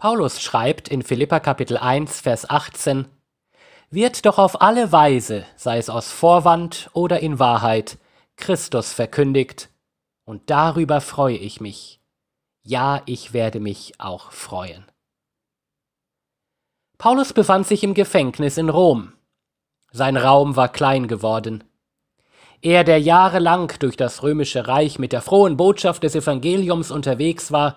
Paulus schreibt in Philippa Kapitel 1, Vers 18 Wird doch auf alle Weise, sei es aus Vorwand oder in Wahrheit, Christus verkündigt, und darüber freue ich mich. Ja, ich werde mich auch freuen. Paulus befand sich im Gefängnis in Rom. Sein Raum war klein geworden. Er, der jahrelang durch das römische Reich mit der frohen Botschaft des Evangeliums unterwegs war,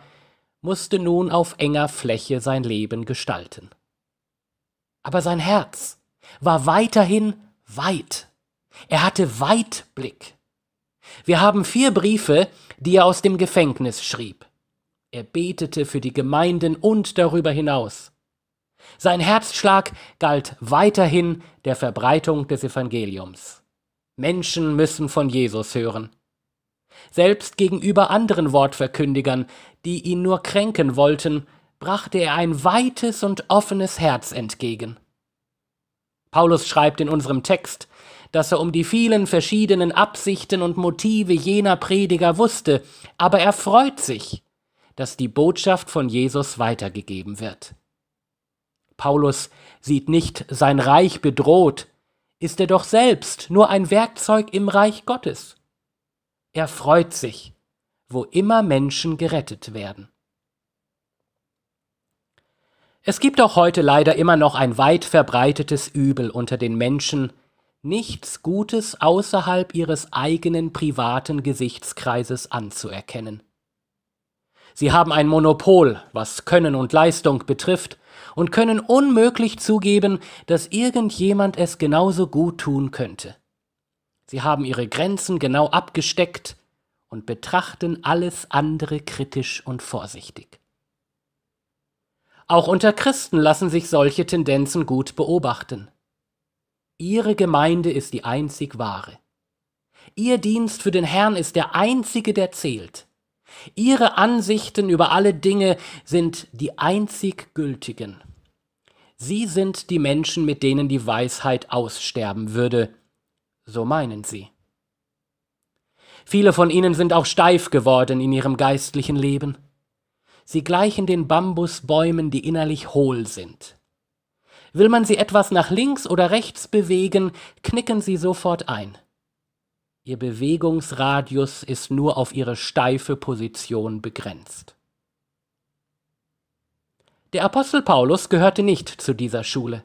musste nun auf enger Fläche sein Leben gestalten. Aber sein Herz war weiterhin weit. Er hatte Weitblick. Wir haben vier Briefe, die er aus dem Gefängnis schrieb. Er betete für die Gemeinden und darüber hinaus. Sein Herzschlag galt weiterhin der Verbreitung des Evangeliums. Menschen müssen von Jesus hören. Selbst gegenüber anderen Wortverkündigern, die ihn nur kränken wollten, brachte er ein weites und offenes Herz entgegen. Paulus schreibt in unserem Text, dass er um die vielen verschiedenen Absichten und Motive jener Prediger wusste, aber er freut sich, dass die Botschaft von Jesus weitergegeben wird. Paulus sieht nicht sein Reich bedroht, ist er doch selbst nur ein Werkzeug im Reich Gottes. Er freut sich, wo immer Menschen gerettet werden. Es gibt auch heute leider immer noch ein weit verbreitetes Übel unter den Menschen, nichts Gutes außerhalb ihres eigenen privaten Gesichtskreises anzuerkennen. Sie haben ein Monopol, was Können und Leistung betrifft, und können unmöglich zugeben, dass irgendjemand es genauso gut tun könnte. Sie haben ihre Grenzen genau abgesteckt und betrachten alles andere kritisch und vorsichtig. Auch unter Christen lassen sich solche Tendenzen gut beobachten. Ihre Gemeinde ist die einzig wahre. Ihr Dienst für den Herrn ist der einzige, der zählt. Ihre Ansichten über alle Dinge sind die einzig gültigen. Sie sind die Menschen, mit denen die Weisheit aussterben würde, so meinen sie. Viele von ihnen sind auch steif geworden in ihrem geistlichen Leben. Sie gleichen den Bambusbäumen, die innerlich hohl sind. Will man sie etwas nach links oder rechts bewegen, knicken sie sofort ein. Ihr Bewegungsradius ist nur auf ihre steife Position begrenzt. Der Apostel Paulus gehörte nicht zu dieser Schule.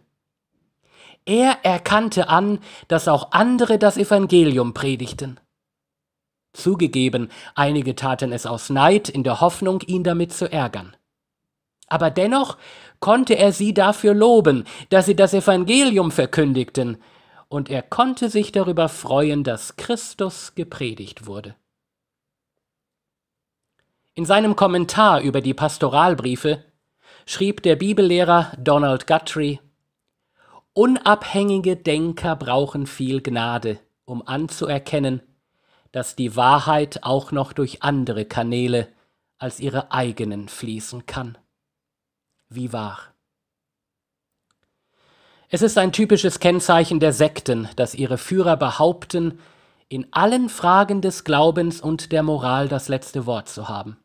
Er erkannte an, dass auch andere das Evangelium predigten. Zugegeben, einige taten es aus Neid in der Hoffnung, ihn damit zu ärgern. Aber dennoch konnte er sie dafür loben, dass sie das Evangelium verkündigten, und er konnte sich darüber freuen, dass Christus gepredigt wurde. In seinem Kommentar über die Pastoralbriefe schrieb der Bibellehrer Donald Guthrie Unabhängige Denker brauchen viel Gnade, um anzuerkennen, dass die Wahrheit auch noch durch andere Kanäle als ihre eigenen fließen kann. Wie wahr. Es ist ein typisches Kennzeichen der Sekten, dass ihre Führer behaupten, in allen Fragen des Glaubens und der Moral das letzte Wort zu haben.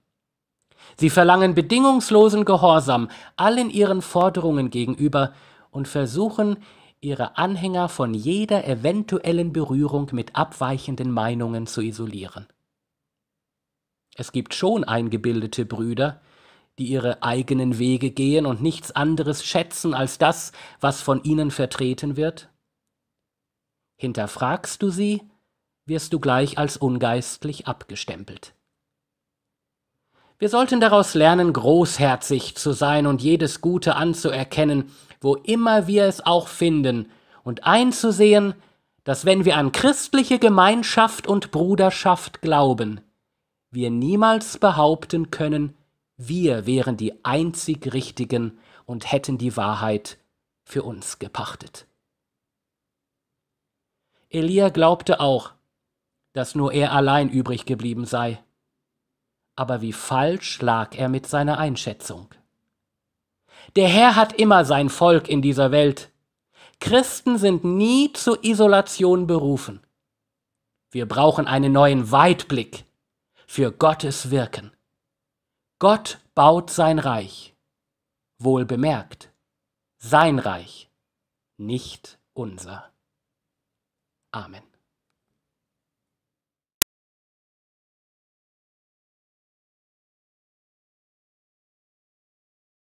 Sie verlangen bedingungslosen Gehorsam allen ihren Forderungen gegenüber und versuchen, ihre Anhänger von jeder eventuellen Berührung mit abweichenden Meinungen zu isolieren. Es gibt schon eingebildete Brüder, die ihre eigenen Wege gehen und nichts anderes schätzen als das, was von ihnen vertreten wird? Hinterfragst du sie, wirst du gleich als ungeistlich abgestempelt. Wir sollten daraus lernen, großherzig zu sein und jedes Gute anzuerkennen, wo immer wir es auch finden, und einzusehen, dass wenn wir an christliche Gemeinschaft und Bruderschaft glauben, wir niemals behaupten können, wir wären die einzig Richtigen und hätten die Wahrheit für uns gepachtet. Elia glaubte auch, dass nur er allein übrig geblieben sei. Aber wie falsch lag er mit seiner Einschätzung. Der Herr hat immer sein Volk in dieser Welt. Christen sind nie zur Isolation berufen. Wir brauchen einen neuen Weitblick für Gottes Wirken. Gott baut sein Reich. Wohl bemerkt, sein Reich, nicht unser. Amen.